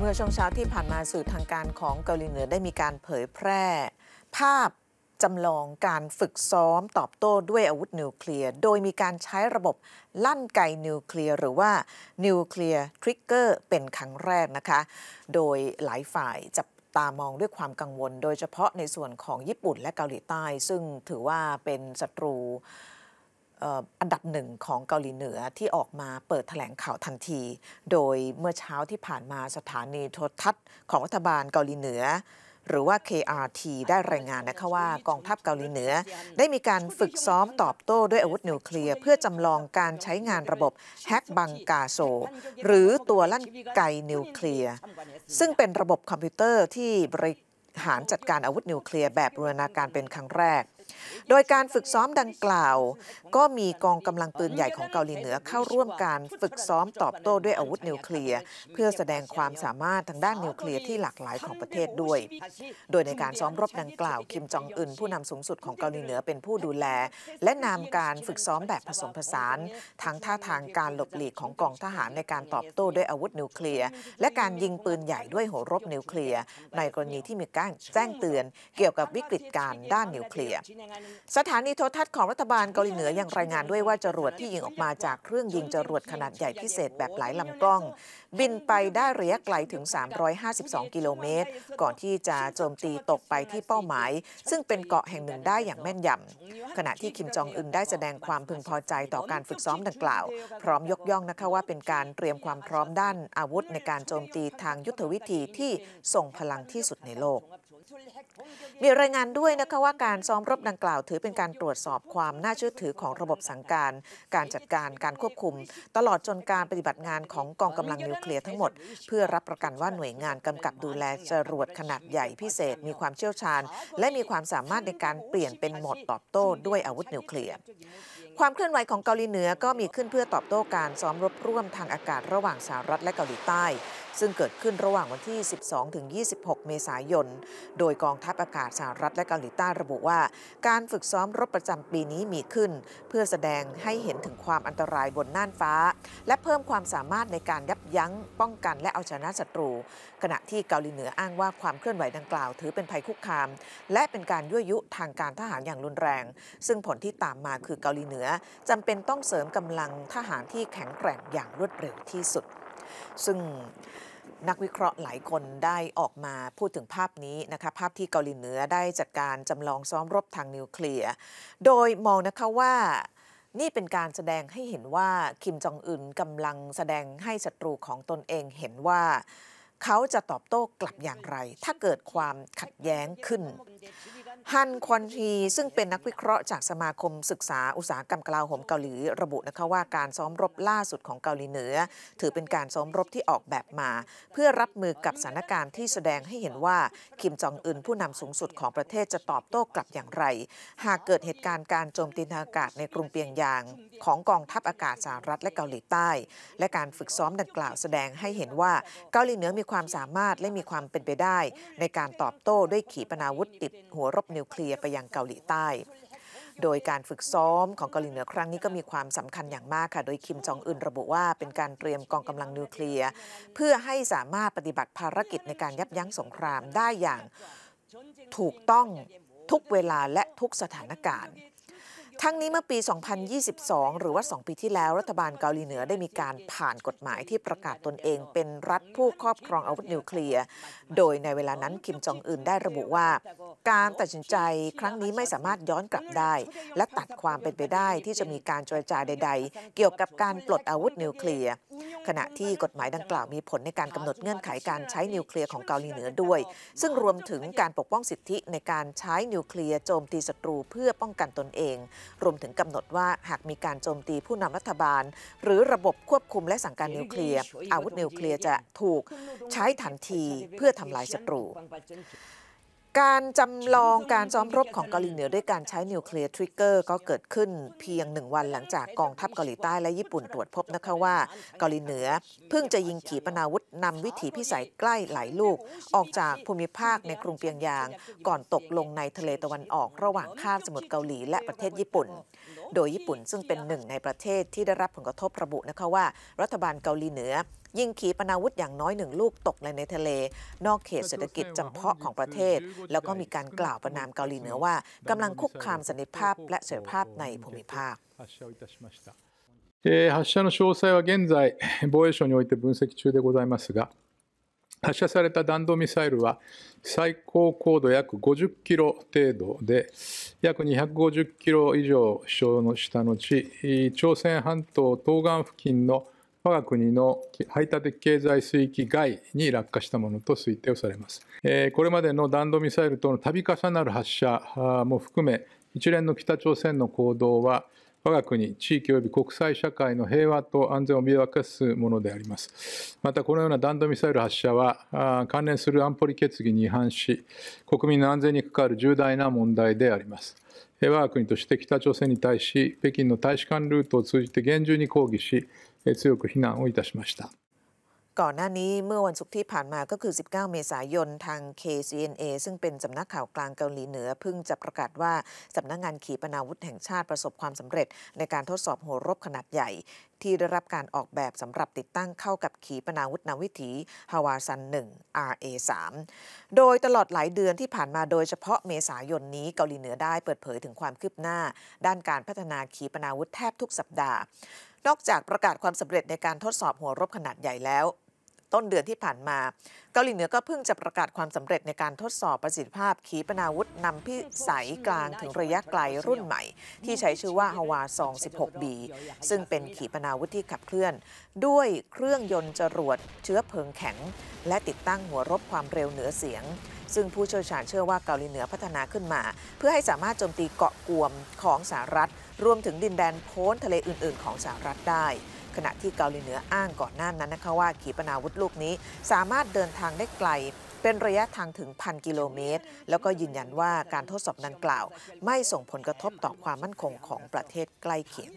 เมื่อช่วงเช้าที่ผ่านมาสื่อทางการของเกาหลีเหนือได้มีการเผยแพร่ ภาพจำลองการฝึกซ้อมตอบโต้ด้วยอาวุธนิวเคลียร์โดยมีการใช้ระบบลั่นไกนิวเคลียร์หรือว่านิวเคลียร์ทริกเกอร์เป็นครั้งแรกนะคะ โดยหลายฝ่ายจับตามองด้วยความกังวล โดยเฉพาะในส่วนของญี่ปุ่นและเกาหลีใต้ ซึ่งถือว่าเป็นศัตรูอันดับหนึ่งของเกาหลีเหนือที่ออกมาเปิดถแถลงข่าวทันที โดยเมื่อเช้าที่ผ่านมาสถานีโทรทัศน์ของรัฐบาลเกาหลีเหนือ หรือว่า KRT ได้รายงานนะคะว่ากองทัพเกาหลีเหนือ ได้มีการฝึกซ้อมตอบโต้ด้วยอาวุธนิวเคลียร์เพื่อจำลองการใช้งานระบบแฮกบังกาโซหรือตัวลั่นไกนิวเคลียร์ซึ่งเป็นระบบคอมพิวเตอร์ที่บริหารจัดการอาวุธนิวเคลียร์แบบบูรณาการเป็นครั้งแรกโดยการฝึกซ้อมดังกล่าว ก็มีกองกำลังปืนใหญ่ของเกาหลีเหนือเข้าร่วมการฝึกซ้อมตอบโต้ด้วยอาวุธนิวเคลียร์เพื่อแสดงความสามารถทางด้านนิวเคลียร์ที่หลากหลายของประเทศด้วย โดยในการซ้อมรบดังกล่าวคิมจองอึนผู้นำสูงสุดของเกาหลีเหนือเป็นผู้ดูแล และนำการฝึกซ้อมแบบผสมผสาน ทั้งท่าทางการหลบหลีกของกองทหารในการตอบโต้ด้วยอาวุธนิวเคลียร์และการยิงปืนใหญ่ด้วยหัวรบนิวเคลียร์ในกรณีที่มีการแจ้งเตือนเกี่ยวกับวิกฤตการด้านนิวเคลียร์สถานีโทรทัศน์ของรัฐบาลเกาหลีเหนือยังรายงานด้วยว่าจรวดที่ยิงออกมาจากเครื่องยิงจรวดขนาดใหญ่พิเศษแบบหลายลำกล้อง บินไปได้ระยะไกลถึง 352 กิโลเมตร ก่อนที่จะโจมตีตกไปที่เป้าหมาย ซึ่งเป็นเกาะแห่งหนึ่งได้อย่างแม่นยำขณะที่คิมจองอึนได้แสดงความพึงพอใจต่อการฝึกซ้อมดังกล่าว พร้อมยกย่องนะคะว่าเป็นการเตรียมความพร้อมด้านอาวุธในการโจมตีทางยุทธวิธีที่ส่งพลังที่สุดในโลกมีรายงานด้วยนะคะว่าการซ้อมรบดังกล่าวถือเป็นการตรวจสอบความน่าเชื่อถือของระบบสังการ การจัดการการควบคุม ตลอดจนการปฏิบัติงานของกองกำลังนิวเคลียร์ทั้งหมด เพื่อรับประกันว่าหน่วยงานกำกับดูแลจรวดขนาดใหญ่พิเศษ มีความเชี่ยวชาญ และมีความสามารถในการเปลี่ยนเป็นโหมดตอบโต้ด้วยอาวุธนิวเคลียร์ความเคลื่อนไหวของเกาหลีเหนือก็มีขึ้นเพื่อตอบโต้การซ้อมรบร่วมทางอากาศระหว่างสหรัฐและเกาหลีใต้ซึ่งเกิดขึ้นระหว่างวันที่ 12 ถึง 26 เมษายน โดยกองทัพอากาศสหรัฐและเกาหลีใต้ระบุว่า การฝึกซ้อมรบประจำปีนี้มีขึ้น เพื่อแสดงให้เห็นถึงความอันตรายบนน่านฟ้า และเพิ่มความสามารถในการยับยั้งป้องกันและเอาชนะศัตรู ขณะที่เกาหลีเหนืออ้างว่าความเคลื่อนไหวดังกล่าวถือเป็นภัยคุกคาม และเป็นการยั่วยุทางการทหารอย่างรุนแรง ซึ่งผลที่ตามมาคือเกาหลีเหนือจำเป็นต้องเสริมกำลังทหารที่แข็งแกร่งอย่างรวดเร็วที่สุดซึ่งนักวิเคราะห์หลายคนได้ออกมาพูดถึงภาพนี้นะคะภาพที่เกาหลีเหนือได้จัดการจำลองซ้อมรบทางนิวเคลียร์โดยมองนะคะว่า นี่เป็นการแสดงให้เห็นว่าคิมจองอึนกำลังแสดงให้ศัตรูของตนเองเห็นว่าเขาจะตอบโต้กลับอย่างไร ถ้าเกิดความขัดแย้งขึ้นฮันควอนที ซึ่งเป็นนักวิเคราะห์จากสมาคมศึกษาอุตสาหกรรมกลาวโหมเกาหลีระบุนะคะว่าการซ้อมรบล่าสุดของเกาหลีเหนือถือเป็นการซ้อมรบที่ออกแบบมา เพื่อรับมือกับสถานการณ์ที่แสดงให้เห็นว่าคิมจองอึนผู้นำสูงสุดของประเทศจะตอบโต้กลับอย่างไร หากเกิดเหตุการณ์การโจมตีทางอากาศในกรุงเปียงยางของกองทัพอากาศสหรัฐและเกาหลีใต้ และการฝึกซ้อมดังกล่าวแสดงให้เห็นว่าเกาหลีเหนือมีความสามารถและมีความเป็นไปได้ ในการตอบโต้ด้วยขีปนาวุธติดหัวรบนิวเคลียร์ไปยังเกาหลีใต้ โดยการฝึกซ้อมของเกาหลีเหนือครั้งนี้ก็มีความสำคัญอย่างมากค่ะ โดยคิมจองอึนระบุว่าเป็นการเตรียมกองกำลังนิวเคลียร์เพื่อให้สามารถปฏิบัติภารกิจในการยับยั้งสงครามได้อย่างถูกต้องทุกเวลาและทุกสถานการณ์ทั้งนี้เมื่อปี 2022 หรือว่า2ปีที่แล้วรัฐบาลเกาหลีเหนือได้มีการผ่านกฎหมายที่ประกาศตนเอง เป็นรัฐผู้ครอบครองอาวุธนิวเคลียร์ โดยในเวลานั้นคิมจองอึนได้ระบุว่า การตัดสินใจครั้งนี้ไม่สามารถย้อนกลับได้ และตัดความเป็นไปได้ที่จะมีการจจรจาใด ๆ เกี่ยวกับการปลดอาวุธนิวเคลียร์ขณะที่กฎหมายดังกล่าวมีผลในการกำหนดเงื่อนไขการใช้นิวเคลียร์ของเกาหลีเหนือด้วย ซึ่งรวมถึงการปกป้องสิทธิในการใช้นิวเคลียร์โจมตีศัตรูเพื่อป้องกันตนเองรวมถึงกำหนดว่าหากมีการโจมตีผู้นำรัฐบาล หรือระบบควบคุมและสั่งการนิวเคลียร์ อาวุธนิวเคลียร์จะถูกใช้ทันทีเพื่อทำลายศัตรูการจำลองการซ้อมรบของเกาหลีเหนือด้วยการใช้นิวเคลียร์ทริกเกอร์ก็เกิดขึ้น เพียงหนึ่งวันหลังจากกองทัพเกาหลีใต้และญี่ปุ่นตรวจพบนะคะว่าเกาหลีเหนือเพิ่งจะยิงขีปนาวุธนำวิถีพิสัยใกล้หลายลูก ออกจากภูมิภาคในกรุงเปียงยาง ก่อนตกลงในทะเลตะวันออกระหว่างข้ามสมุทรเกาหลี และประเทศญี่ปุ่น โดยญี่ปุ่นซึ่งเป็นหนึ่งในประเทศที่ได้รับผลกระทบระบุนะคะว่า รัฐบาลเกาหลีเหนือยิงขีปนาวุธอย่างน้อยหนึ่งลูกตกลงในทะเล นอกเขตเศรษฐกิจจำเพาะของประเทศ แล้วก็มีการกล่าวประนามเกาหลีเหนือว่ากำลังคุกคามสันติภาพและเสรีภาพในภูมิภาค発射の詳細は現在、防衛省において分析中でございますが、発射された弾道ミサイルは、最高高度約50キロ程度で、約250キロ以上飛翔のした後、朝鮮半島東岸付近の我が国の排他的経済水域外に落下したものと推定をされます。これまでの弾道ミサイル等の度重なる発射も含め、一連の北朝鮮の行動は、我が国、地域及び国際社会の平和と安全を脅かすものであります。また、このような弾道ミサイル発射は、関連する安保理決議に違反し、国民の安全に関わる重大な問題であります。我が国として北朝鮮に対し、北京の大使館ルートを通じて厳重に抗議し、強く非難をいたしました。ก่อนหน้านี้เมื่อวันศุกร์ที่ผ่านมาก็คือ 19 เมษายนทาง KCNA ซึ่งเป็นสำนักข่าวกลางเกาหลีเหนือเพิ่งจะประกาศว่าสำนักงงานขีปนาวุธแห่งชาติประสบความสำเร็จในการทดสอบหัวรบขนาดใหญ่ ที่ได้รับการออกแบบสำหรับติดตั้งเข้ากับขีปนาวุธนาวิถีฮาวาซัน 1 RA3 โดยตลอดหลายเดือนที่ผ่านมาโดยเฉพาะเมษายนนี้เกาหลีเหนือได้เปิดเผยถึงความคืบหน้า ด้านการพัฒนาขีปนาวุธแทบทุกสัปดาห์นอกจากประกาศความสำเร็จในการทดสอบหัวรบขนาดใหญ่แล้ว ต้นเดือนที่ผ่านมาเกาหลีเหนือก็เพิ่งจะประกาศความสำเร็จในการทดสอบประสิทธิภาพ ขีปนาวุธนำพิสัยกลางถึงระยะไกลรุ่นใหม่ที่ใช้ชื่อว่าฮาวา 216B ซึ่งเป็นขีปนาวุธที่ขับเคลื่อน ด้วยเครื่องยนต์จรวดเชื้อเพลิงแข็ง และติดตั้งหัวรบความเร็วเหนือเสียง ซึ่งผู้เชี่ยวชาญเชื่อว่าเกาหลีเหนือพัฒนาขึ้นมา เพื่อให้สามารถโจมตีเกาะกวมของสหรัฐรวมถึงดินแดนโพ้นทะเลอื่น ๆ ของสหรัฐได้ ขณะที่เกาหลีเหนืออ้างก่อนหน้านั้นนะคะว่าขีปนาวุธลูกนี้สามารถเดินทางได้ไกล เป็นระยะทางถึงพันกิโลเมตร แล้วก็ยืนยันว่าการทดสอบดังกล่าวไม่ส่งผลกระทบต่อความมั่นคงของประเทศใกล้เคียง